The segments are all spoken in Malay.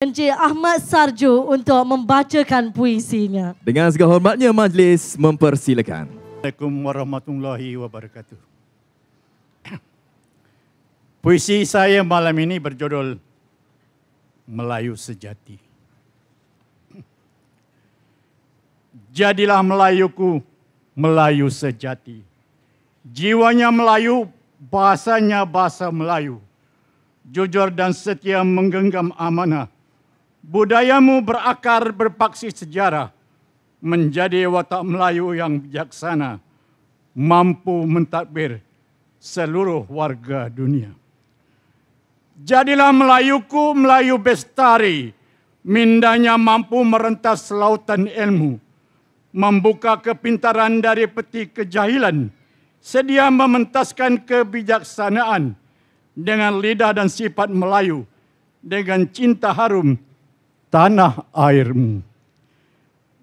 Encik Ahmad Sarjo untuk membacakan puisinya. Dengan segala hormatnya majlis mempersilakan. Assalamualaikum warahmatullahi wabarakatuh. Puisi saya malam ini berjudul Melayu Sejati. jadilah Melayuku Melayu sejati. Jiwanya Melayu, bahasanya bahasa Melayu. Jujur dan setia menggenggam amanah. Budayamu berakar berpaksi sejarah. Menjadi watak Melayu yang bijaksana. Mampu mentadbir seluruh warga dunia. Jadilah Melayuku Melayu bestari. Mindanya mampu merentas lautan ilmu membuka kepintaran dari peti kejahilan, sedia mementaskan kebijaksanaan dengan lidah dan sifat Melayu, dengan cinta harum tanah airmu.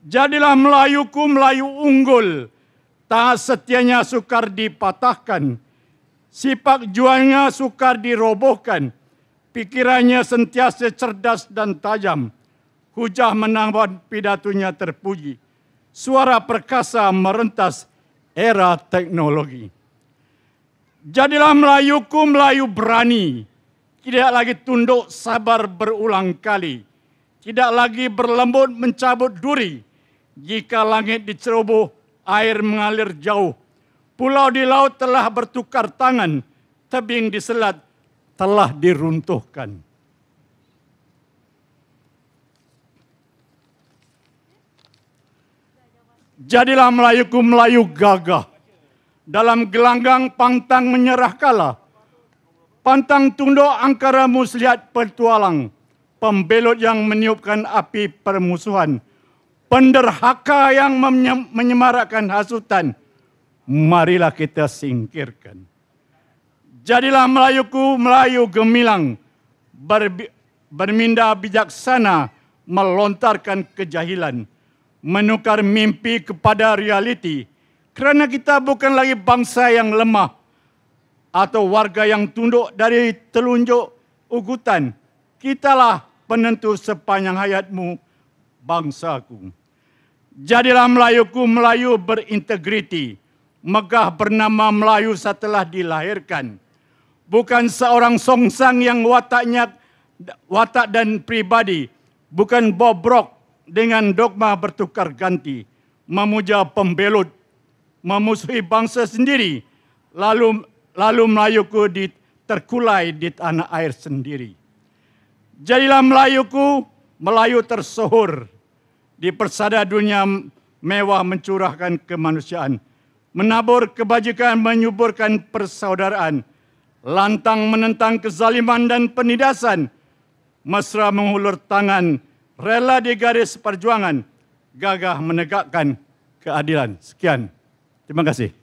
Jadilah Melayuku Melayu unggul, tak setianya sukar dipatahkan, sifat juangnya sukar dirobohkan, pikirannya sentiasa cerdas dan tajam, hujah menambah pidatunya terpuji suara perkasa merentas era teknologi. Jadilah Melayuku Melayu berani, tidak lagi tunduk sabar berulang kali, tidak lagi berlembut mencabut duri, jika langit diceroboh, air mengalir jauh, pulau di laut telah bertukar tangan, tebing di selat telah diruntuhkan. Jadilah Melayuku Melayu gagah. Dalam gelanggang pantang menyerah kalah. Pantang tunduk angkara muslihat pertualang. Pembelot yang meniupkan api permusuhan. Penderhaka yang menyemarakkan hasutan. Marilah kita singkirkan. Jadilah Melayuku Melayu gemilang. Berbi- berminda bijaksana melontarkan kejahilan menukar mimpi kepada realiti kerana kita bukan lagi bangsa yang lemah atau warga yang tunduk dari telunjuk ugutan. Kitalah penentu sepanjang hayatmu, bangsaku. Jadilah Melayuku Melayu berintegriti, megah bernama Melayu setelah dilahirkan. Bukan seorang songsang yang wataknya watak dan pribadi, bukan bobrok dengan dogma bertukar ganti, memuja pembelut, memusuhi bangsa sendiri, lalu lalu Melayuku terkulai di tanah air sendiri. Jadilah Melayuku Melayu tersohor di persada dunia mewah mencurahkan kemanusiaan, menabur kebajikan, menyuburkan persaudaraan, lantang menentang kezaliman dan penidasan, mesra menghulur tangan, rela di garis perjuangan, gagah menegakkan keadilan. Sekian. Terima kasih.